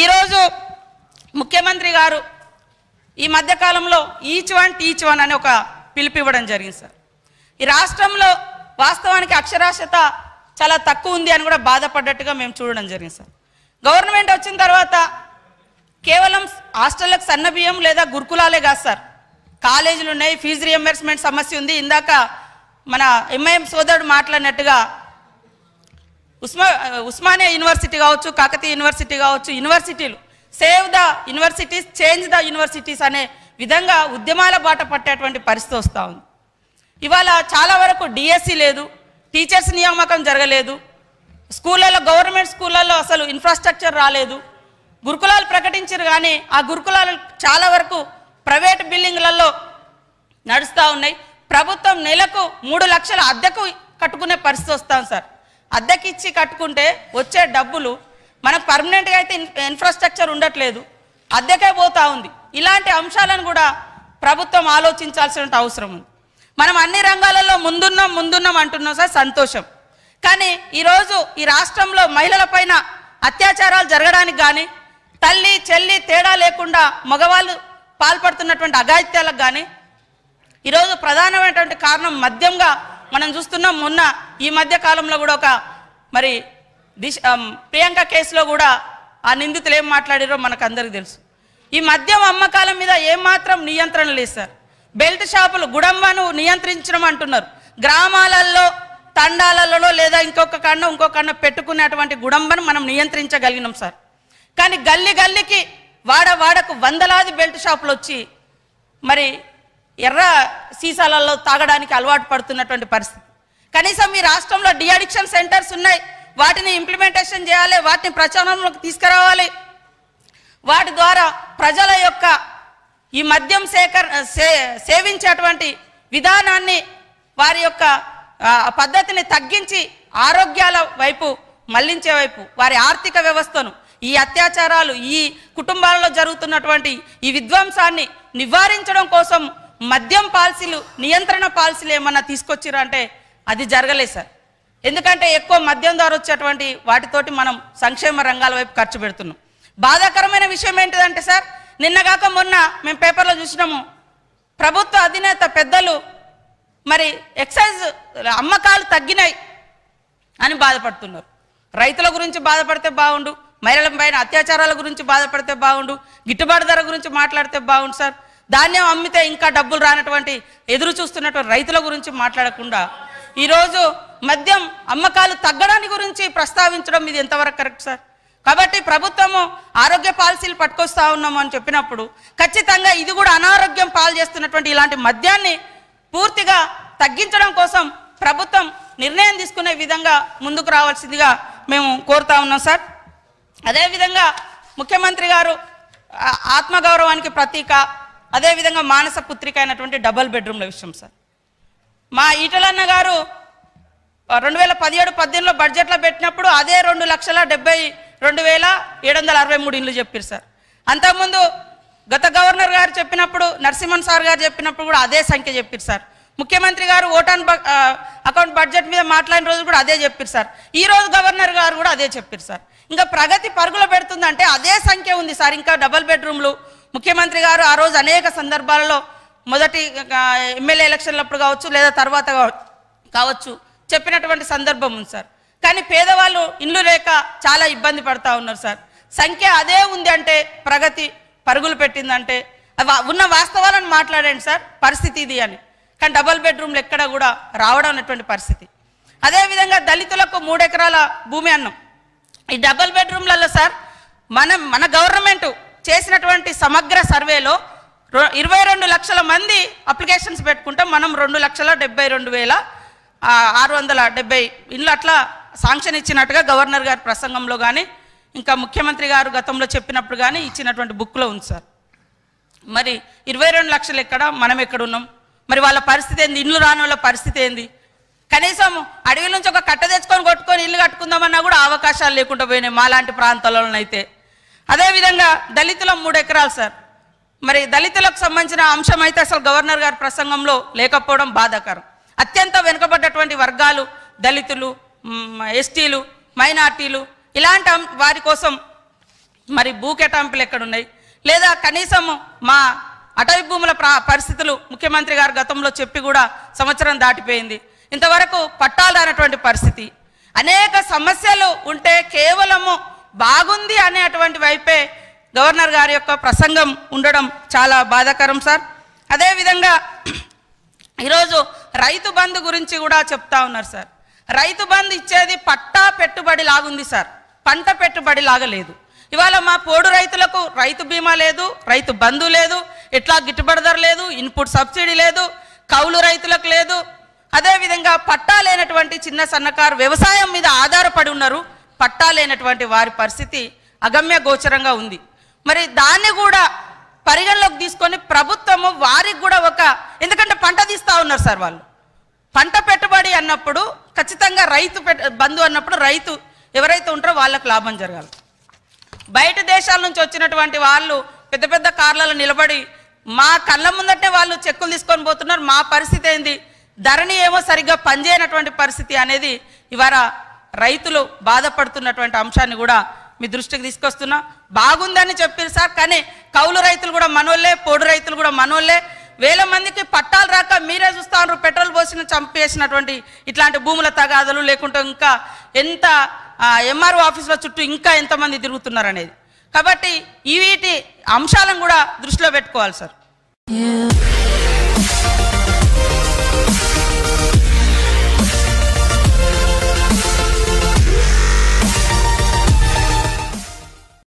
ఈరోజు ముఖ్యమంత్రి గారు ఈ మధ్యకాలంలో ఈచ్ వన్ టీచ్ వన్ అనే ఒక పిలుపు ఇవ్వడం జరిగింది సార్ ఈ రాష్ట్రంలో వాస్తవానికి అక్షరాస్యత చాలా తక్కువ ఉంది అని కూడా బాధపడ్డట్టుగా మేము చూడడం జరిగింది సార్ గవర్నమెంట్ వచ్చిన తర్వాత కేవలం హాస్టళ్ళకు సన్న బియ్యం లేదా గురుకులాలే కాదు సార్ కాలేజీలు ఉన్నాయి ఫీజు రియంబర్స్మెంట్ సమస్య ఉంది ఇందాక మన ఎంఐఎం సోదరుడు మాట్లాడినట్టుగా ఉస్మా ఉస్మానియా యూనివర్సిటీ కావచ్చు కాకతీయ యూనివర్సిటీ కావచ్చు యూనివర్సిటీలు save the universities change the universities అనే విధంగా ఉద్యమాల బాట పట్టేటువంటి పరిస్థితి వస్తూ ఉంది ఇవాళ చాలా వరకు డిఎస్సి e లేదు టీచర్స్ నియామకం జరగలేదు స్కూళ్ళల్లో గవర్నమెంట్ స్కూళ్ళల్లో అసలు ఇన్ఫ్రాస్ట్రక్చర్ రాలేదు గురుకులాలు ప్రకటించారు కానీ ఆ గురుకులాలు చాలా వరకు ప్రైవేట్ బిల్డింగ్లలో నడుస్తూ ఉన్నాయి ప్రభుత్వం నెలకు మూడు లక్షల అద్దెకు కట్టుకునే పరిస్థితి వస్తాం సార్ అద్దెకిచ్చి కట్టుకుంటే వచ్చే డబ్బులు మనకు పర్మనెంట్గా అయితే ఇన్ఫ్రాస్ట్రక్చర్ ఉండట్లేదు అద్దెకే పోతా ఉంది ఇలాంటి అంశాలను కూడా ప్రభుత్వం ఆలోచించాల్సిన అవసరం ఉంది మనం అన్ని రంగాలలో ముందున్నాం ముందున్నాం అంటున్నాం సార్ సంతోషం కానీ ఈరోజు ఈ రాష్ట్రంలో మహిళల పైన అత్యాచారాలు జరగడానికి కానీ తల్లి చెల్లి తేడా లేకుండా మగవాళ్ళు పాల్పడుతున్నటువంటి అఘాయిత్యాలకు కానీ ఈరోజు ప్రధానమైనటువంటి కారణం మద్యంగా మనం చూస్తున్నాం మొన్న ఈ మధ్య కాలంలో కూడా ఒక మరి దిశ ప్రియాంక కేసులో కూడా ఆ నిందితులు ఏం మాట్లాడారో మనకు అందరికీ తెలుసు ఈ మద్యం అమ్మకాల మీద ఏమాత్రం నియంత్రణ లేదు సార్ బెల్ట్ షాపులు గుడంబాను నియంత్రించడం అంటున్నారు గ్రామాలలో తండాలలో లేదా ఇంకొక కన్నా ఇంకొక కన్నా పెట్టుకునేటువంటి గుడంబను మనం నియంత్రించగలిగినాం సార్ కానీ గల్లి గల్లికి వాడ వాడకు వందలాది బెల్ట్ షాపులు వచ్చి మరి ఎర్ర సీసాలలో తాగడానికి అలవాటు పడుతున్నటువంటి పరిస్థితి కనీసం మీ రాష్ట్రంలో డిఅడిక్షన్ సెంటర్స్ ఉన్నాయి వాటిని ఇంప్లిమెంటేషన్ చేయాలి వాటిని ప్రచారంలోకి తీసుకురావాలి వాటి ద్వారా ప్రజల యొక్క ఈ మద్యం సేకర సేవించేటువంటి విధానాన్ని వారి యొక్క పద్ధతిని తగ్గించి ఆరోగ్యాల వైపు మళ్లించే వైపు వారి ఆర్థిక వ్యవస్థను ఈ అత్యాచారాలు ఈ కుటుంబాలలో జరుగుతున్నటువంటి ఈ విధ్వంసాన్ని నివారించడం కోసం మద్యం పాలసీలు నియంత్రణ పాలసీలు ఏమన్నా తీసుకొచ్చిరంటే అది జరగలేదు సార్ ఎందుకంటే ఎక్కువ మద్యం ద్వారా వచ్చేటువంటి వాటితోటి మనం సంక్షేమ రంగాల వైపు ఖర్చు పెడుతున్నాం బాధాకరమైన విషయం ఏంటిదంటే సార్ నిన్నగాక మొన్న మేము పేపర్లో చూసినాము ప్రభుత్వ అధినేత పెద్దలు మరి ఎక్సైజ్ అమ్మకాలు తగ్గినాయి అని బాధపడుతున్నారు రైతుల గురించి బాధపడితే బాగుండు మహిళల పైన అత్యాచారాల గురించి బాధపడితే బాగుండు గిట్టుబాటు ధర గురించి మాట్లాడితే బాగుండు సార్ ధాన్యం అమ్మితే ఇంకా డబ్బులు రానటువంటి ఎదురు చూస్తున్నటువంటి రైతుల గురించి మాట్లాడకుండా ఈరోజు మద్యం అమ్మకాలు తగ్గడాని గురించి ప్రస్తావించడం ఇది ఎంతవరకు కరెక్ట్ సార్ కాబట్టి ప్రభుత్వము ఆరోగ్య పాలసీలు పట్టుకొస్తా ఉన్నాము అని చెప్పినప్పుడు ఖచ్చితంగా ఇది కూడా అనారోగ్యం పాలు చేస్తున్నటువంటి ఇలాంటి మద్యాన్ని పూర్తిగా తగ్గించడం కోసం ప్రభుత్వం నిర్ణయం తీసుకునే విధంగా ముందుకు రావాల్సిందిగా మేము కోరుతా ఉన్నాం సార్ అదేవిధంగా ముఖ్యమంత్రి గారు ఆత్మగౌరవానికి ప్రతీక అదేవిధంగా మానస పుత్రిక అయినటువంటి డబల్ బెడ్రూమ్ల విషయం సార్ మా ఈటలన్న గారు రెండు వేల పదిహేడు పద్దెనిమిదిలో బడ్జెట్లో పెట్టినప్పుడు అదే రెండు లక్షల డెబ్బై రెండు వేల ఏడు వందల అరవై మూడు ఇండ్లు చెప్పారు సార్ అంతకుముందు గత గవర్నర్ గారు చెప్పినప్పుడు నరసింహన్ సార్ గారు చెప్పినప్పుడు కూడా అదే సంఖ్య చెప్పారు సార్ ముఖ్యమంత్రి గారు ఓటాన్ అకౌంట్ బడ్జెట్ మీద మాట్లాడిన రోజు కూడా అదే చెప్పారు సార్ ఈ రోజు గవర్నర్ గారు కూడా అదే చెప్పారు సార్ ఇంకా ప్రగతి పరుగులు పెడుతుందంటే అదే సంఖ్య ఉంది సార్ ఇంకా డబల్ బెడ్రూమ్లు ముఖ్యమంత్రి గారు ఆ రోజు అనేక సందర్భాలలో మొదటి ఎమ్మెల్యే ఎలక్షన్లప్పుడు కావచ్చు లేదా తర్వాత కావచ్చు చెప్పినటువంటి సందర్భం ఉంది సార్ కానీ పేదవాళ్ళు ఇండ్లు లేక చాలా ఇబ్బంది పడతా ఉన్నారు సార్ సంఖ్య అదే ఉంది అంటే ప్రగతి పరుగులు పెట్టిందంటే ఉన్న వాస్తవాలను మాట్లాడండి సార్ పరిస్థితి ఇది అని కానీ డబల్ బెడ్రూమ్లు ఎక్కడ కూడా రావడం అనేటువంటి పరిస్థితి అదేవిధంగా దళితులకు మూడెకరాల భూమి అన్నం ఈ డబల్ బెడ్రూమ్లలో సార్ మనం మన గవర్నమెంట్ చేసినటువంటి సమగ్ర సర్వేలో ఇరవై రెండు లక్షల మంది అప్లికేషన్స్ పెట్టుకుంటే మనం రెండు లక్షల డెబ్బై రెండు వేల ఆరు వందల డెబ్బై ఇళ్ళు అట్లా శాంక్షన్ ఇచ్చినట్టుగా గవర్నర్ గారి ప్రసంగంలో కానీ ఇంకా ముఖ్యమంత్రి గారు గతంలో చెప్పినప్పుడు కానీ ఇచ్చినటువంటి బుక్లో ఉంది సార్ మరి ఇరవై రెండు లక్షలు ఎక్కడ మనం ఎక్కడున్నాం మరి వాళ్ళ పరిస్థితి ఏంది ఇల్లు రాని వాళ్ళ పరిస్థితి ఏంది కనీసం అడవి నుంచి ఒక కట్ట తెచ్చుకొని కొట్టుకొని ఇల్లు కట్టుకుందామన్నా కూడా అవకాశాలు లేకుండా పోయినాయి మా లాంటి ప్రాంతాలలోనైతే అదేవిధంగా దళితులం మూడు ఎకరాలు సార్ మరి దళితులకు సంబంధించిన అంశం అయితే అసలు గవర్నర్ గారి ప్రసంగంలో లేకపోవడం బాధాకరం అత్యంత వెనుకబడ్డటువంటి వర్గాలు దళితులు ఎస్టీలు మైనార్టీలు ఇలాంటి వారి కోసం మరి భూ కేటాంపులు ఎక్కడున్నాయి లేదా కనీసం మా అటవీ భూముల పరిస్థితులు ముఖ్యమంత్రి గారు గతంలో చెప్పి కూడా సంవత్సరం దాటిపోయింది ఇంతవరకు పట్టాలు రానటువంటి పరిస్థితి అనేక సమస్యలు ఉంటే కేవలము బాగుంది అనేటువంటి వైపే గవర్నర్ గారి యొక్క ప్రసంగం ఉండడం చాలా బాధాకరం సార్ అదేవిధంగా ఈరోజు రైతు బంధు గురించి కూడా చెప్తా ఉన్నారు సార్ రైతు బంధు ఇచ్చేది పట్టా పెట్టుబడి లాగుంది సార్ పంట పెట్టుబడి లాగలేదు ఇవాళ మా పోడు రైతులకు రైతు బీమా లేదు రైతు బంధు లేదు ఎట్లా గిట్టుబడి ధర లేదు ఇన్పుట్ సబ్సిడీ లేదు కౌలు రైతులకు లేదు అదేవిధంగా పట్టా లేనటువంటి చిన్న సన్నకారు వ్యవసాయం మీద ఆధారపడి ఉన్నారు పట్టా లేనటువంటి వారి పరిస్థితి అగమ్య గోచరంగా ఉంది మరి దాన్ని కూడా పరిగణలోకి తీసుకొని ప్రభుత్వము వారికి కూడా ఒక ఎందుకంటే పంట తీస్తూ ఉన్నారు సార్ వాళ్ళు పంట పెట్టుబడి అన్నప్పుడు ఖచ్చితంగా రైతు బంధు అన్నప్పుడు రైతు ఎవరైతే ఉంటారో వాళ్ళకు లాభం జరగాలి బయట దేశాల నుంచి వచ్చినటువంటి వాళ్ళు పెద్ద పెద్ద కార్లలో నిలబడి మా కళ్ళ ముందటే వాళ్ళు చెక్కులు తీసుకొని పోతున్నారు మా పరిస్థితి ఏంది ధరణి ఏమో సరిగ్గా పనిచేయనటువంటి పరిస్థితి అనేది ఇవాళ రైతులు బాధపడుతున్నటువంటి అంశాన్ని కూడా మీ దృష్టికి తీసుకొస్తున్నా బాగుందని చెప్పారు సార్ కానీ కౌలు రైతులు కూడా మనోళ్ళే పోడు రైతులు కూడా మనోళ్ళే వేల మందికి పట్టాలు రాక మీరే చూస్తూ ఉన్నారు పెట్రోల్ పోసిన చంపేసినటువంటి ఇట్లాంటి భూముల తగాదులు లేకుంటే ఇంకా ఎంత ఎంఆర్ఓ ఆఫీసుల చుట్టూ ఇంకా ఎంతమంది తిరుగుతున్నారు అనేది కాబట్టి ఈ వీటి అంశాలను కూడా దృష్టిలో పెట్టుకోవాలి సార్